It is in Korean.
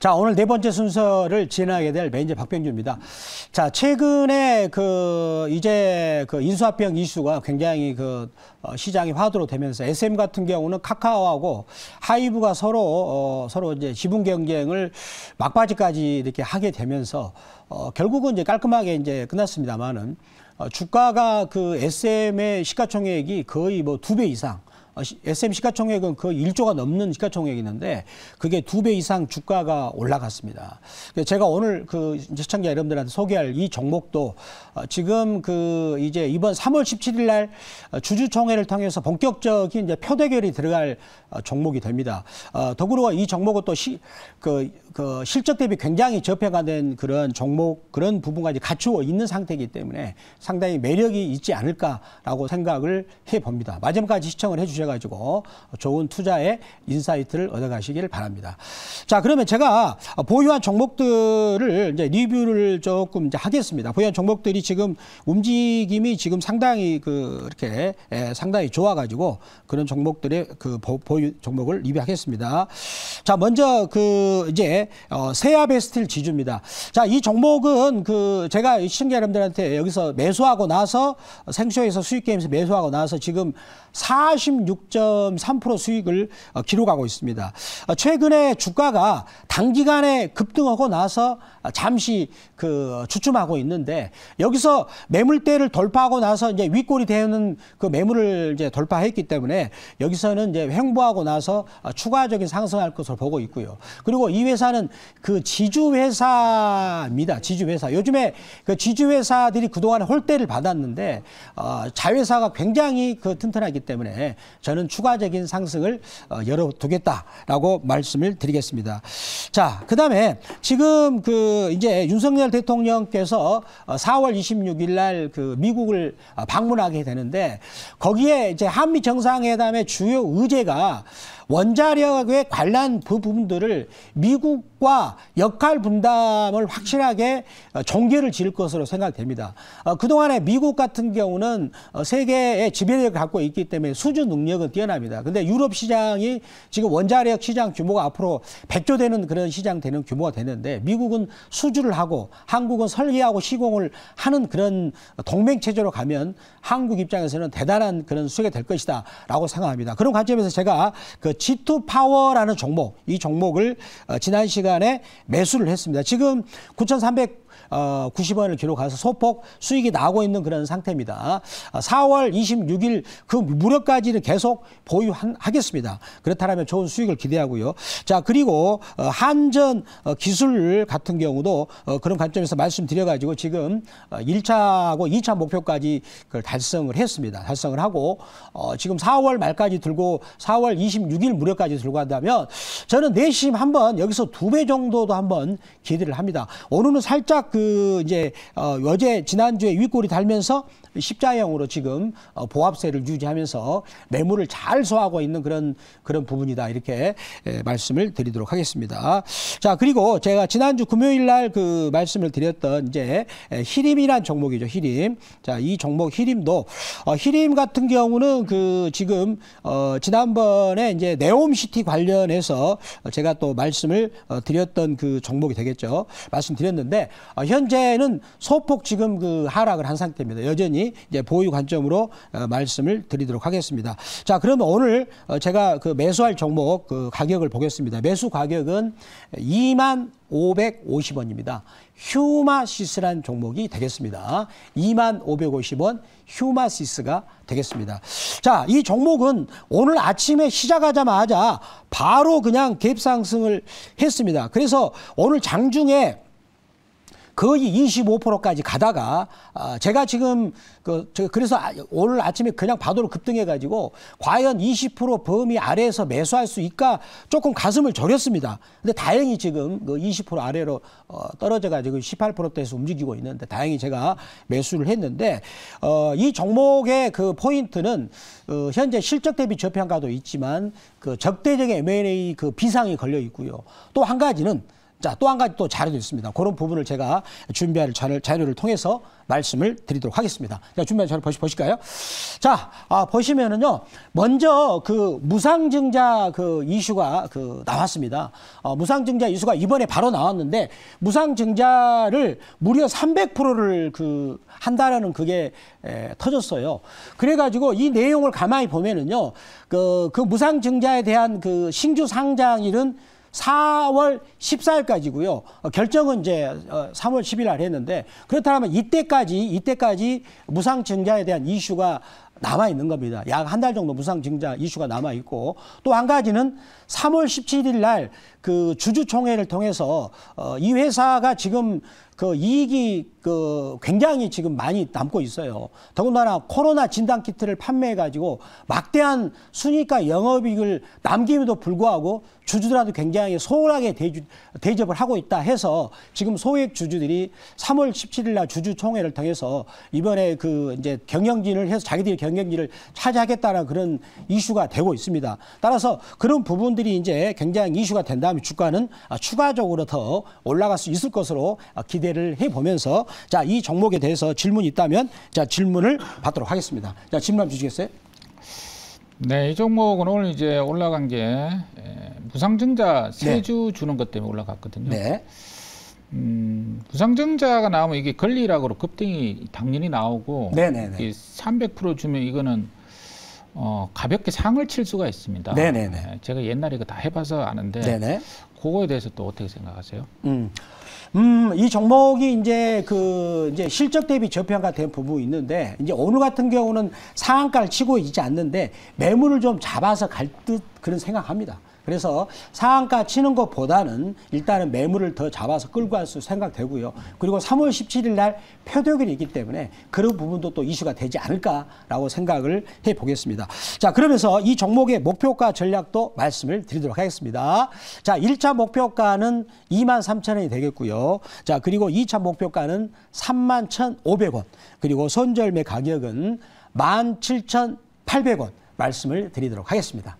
자, 오늘 네 번째 순서를 진행하게 될메인저 박병주입니다. 자, 최근에 그 이제 그 인수합병 이슈가 굉장히 그 어, 시장이 화두로 되면서 SM 같은 경우는 카카오하고 하이브가 서로 어, 서로 이제 지분 경쟁을 막바지까지 이렇게 하게 되면서 어, 결국은 이제 깔끔하게 이제 끝났습니다만은 어, 주가가 그 SM의 시가총액이 거의 뭐 두 배 이상 SM 아, 시가총액은 그 1조가 넘는 시가총액이 있는데 그게 두 배 이상 주가가 올라갔습니다. 제가 오늘 그 시청자 여러분들한테 소개할 이 종목도 아, 지금 그 이제 이번 3월 17일 날 아, 주주총회를 통해서 본격적인 이제 표대결이 들어갈 종목이 됩니다. 더불어 이 종목은 또 시, 그, 그 실적 대비 굉장히 저평가 된 그런 종목 그런 부분까지 갖추어 있는 상태이기 때문에 상당히 매력이 있지 않을까라고 생각을 해 봅니다. 마지막까지 시청을 해 주셔서 가지고 좋은 투자의 인사이트를 얻어 가시기를 바랍니다. 자, 그러면 제가 보유한 종목들을 이제 리뷰를 조금 이제 하겠습니다. 보유한 종목들이 지금 움직임이 지금 상당히 그 이렇게 예, 상당히 좋아 가지고 그런 종목들의 그 보유 종목을 리뷰하겠습니다. 자, 먼저 그 이제 어 세아베스틸 지주입니다. 자, 이 종목은 그 제가 시청자 여러분들한테 여기서 매수하고 나서 생쇼에서 수익 게임에서 매수하고 나서 지금 6.3% 수익을 어, 기록하고 있습니다. 어, 최근에 주가가 단기간에 급등하고 나서 어, 잠시 그 주춤하고 있는데 여기서 매물대를 돌파하고 나서 이제 윗골이 되는 그 매물을 이제 돌파했기 때문에 여기서는 이제 횡보하고 나서 추가적인 상승할 것으로 보고 있고요. 그리고 이 회사는 그 지주회사입니다. 지주회사. 요즘에 그 지주회사들이 그동안에 홀대를 받았는데 어, 자회사가 굉장히 그 튼튼하기 때문에 저는 추가적인 상승을 어, 열어두겠다라고 말씀을 드리겠습니다. 자, 그 다음에 지금 그 이제 윤석열 대통령께서 4월 어, 26일 날 그 미국을 어, 방문하게 되는데 거기에 이제 한미 정상회담의 주요 의제가 원자력의 관련 그 부분들을 미국과 역할 분담을 확실하게 어, 종결을 지을 것으로 생각됩니다. 어, 그동안에 미국 같은 경우는 어, 세계의 지배력을 갖고 있기 때문에 수주 능력은 뛰어납니다. 근데 유럽 시장이 지금 원자력 시장 규모가 앞으로 100조 되는 그런 시장 되는 규모가 되는데 미국은 수주를 하고 한국은 설계하고 시공을 하는 그런 동맹 체제로 가면 한국 입장에서는 대단한 그런 수익이 될 것이다라고 생각합니다. 그런 관점에서 제가 그 G2 파워라는 종목, 이 종목을 어, 지난 시간에 매수를 했습니다. 지금 9,300 90원을 어, 기록해서 소폭 수익이 나고 있는 그런 상태입니다. 4월 어, 26일 그 무렵까지는 계속 보유하겠습니다. 그렇다면 좋은 수익을 기대하고요. 자 그리고 어, 한전 기술 같은 경우도 그런 관점에서 말씀드려가지고 지금 1차하고 2차 목표까지 그걸 달성을 했습니다. 달성을 하고 지금 4월 말까지 들고 4월 26일 무렵까지 들고 한다면 저는 내심 한번 여기서 두 배 정도도 한번 기대를 합니다. 오늘은 살짝 그 이제 어 어제 지난주에 윗골이 달면서 십자형으로 지금 어 보합세를 유지하면서 매물을 잘 소화하고 있는 그런 그런 부분이다 이렇게 예, 말씀을 드리도록 하겠습니다. 자 그리고 제가 지난주 금요일 날그 말씀을 드렸던 이제 히림이란 예, 종목이죠 히림. 자 이 종목 히림도 어, 히림 같은 경우는 그 지금 어, 지난번에 이제 네옴시티 관련해서 제가 또 말씀을 어, 드렸던 그 종목이 되겠죠. 말씀드렸는데 아, 현재는 소폭 지금 그 하락을 한 상태입니다. 여전히 이제 보유 관점으로 어, 말씀을 드리도록 하겠습니다. 자, 그러면 오늘 어, 제가 그 매수할 종목 그 가격을 보겠습니다. 매수 가격은 2만 550원입니다. 휴마시스란 종목이 되겠습니다. 25,550원 휴마시스가 되겠습니다. 자, 이 종목은 오늘 아침에 시작하자마자 바로 그냥 갭상승을 했습니다. 그래서 오늘 장중에 거의 25%까지 가다가 아, 제가 지금 그 그래서 아, 오늘 아침에 그냥 바도로 급등해가지고 과연 20% 범위 아래에서 매수할 수 있까 조금 가슴을 졸였습니다. 근데 다행히 지금 그20% 아래로 어, 떨어져가지고 18%대에서 움직이고 있는데 다행히 제가 매수를 했는데 어, 이 종목의 그 포인트는 어, 현재 실적 대비 저평가도 있지만 그 적대적인 M&A 그 비상이 걸려 있고요. 또 한 가지는 자, 또 한 가지 또 자료도 있습니다. 그런 부분을 제가 준비할 자료, 자료를 통해서 말씀을 드리도록 하겠습니다. 자, 준비한 자료 보시, 보실까요? 자, 아, 보시면은요. 먼저 그 무상증자 그 이슈가 그 나왔습니다. 어, 무상증자 이슈가 이번에 바로 나왔는데 무상증자를 무려 300%를 그 한다라는 그게 에, 터졌어요. 그래가지고 이 내용을 가만히 보면은요. 그, 그 무상증자에 대한 그 신규 상장일은 4월 14일까지고요. 어, 결정은 이제 3월 어, 10일 날 했는데 그렇다면 이때까지 이때까지 무상 증자에 대한 이슈가 남아 있는 겁니다. 약 한 달 정도 무상 증자 이슈가 남아 있고 또 한 가지는 3월 17일 날 그 주주총회를 통해서 어, 이 회사가 지금 그 이익이 그 굉장히 지금 많이 남고 있어요. 더군다나 코로나 진단 키트를 판매해 가지고 막대한 순위가 영업이익을 남김에도 불구하고 주주들한테 굉장히 소홀하게 대접을 하고 있다 해서 지금 소액 주주들이 3월 17일 날 주주총회를 통해서 이번에 그 이제 경영진을 해서 자기들이 경영진을 차지하겠다는 그런 이슈가 되고 있습니다. 따라서 그런 부분들이 이제 굉장히 이슈가 된 다음에 주가는 추가적으로 더 올라갈 수 있을 것으로 기대. 이야기를 해보면서 자, 이 종목에 대해서 질문이 있다면 자, 질문을 받도록 하겠습니다. 자, 질문 주시겠어요? 네, 이 종목은 오늘 이제 올라간 게 무상증자 예, 세주 네. 주는 것 때문에 올라갔거든요. 네. 음, 부상증자가 나오면 이게 권리라고 급등이 당연히 나오고 네네네. 300% 주면 이거는 어, 가볍게 상을 칠 수가 있습니다. 네네네. 네, 제가 옛날에 이거 다 해봐서 아는데 네네. 그거에 대해서 또 어떻게 생각하세요? 음. 음, 이 종목이 이제 그 이제 실적 대비 저평가 된 부분이 있는데 이제 오늘 같은 경우는 상한가를 치고 있지 않는데 매물을 좀 잡아서 갈 듯 그런 생각합니다. 그래서 상한가 치는 것보다는 일단은 매물을 더 잡아서 끌고 갈 수 생각되고요. 그리고 3월 17일 날표도일이 있기 때문에 그런 부분도 또 이슈가 되지 않을까라고 생각을 해보겠습니다. 자 그러면서 이 종목의 목표가 전략도 말씀을 드리도록 하겠습니다. 자 1차 목표가는 2만 3천 원이 되겠고요. 자 그리고 2차 목표가는 3만 1,500원 그리고 손절매 가격은 17,800원 말씀을 드리도록 하겠습니다.